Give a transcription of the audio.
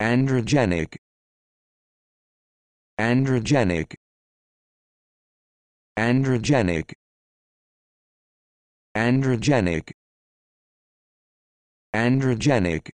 androgenic androgenic androgenic androgenic androgenic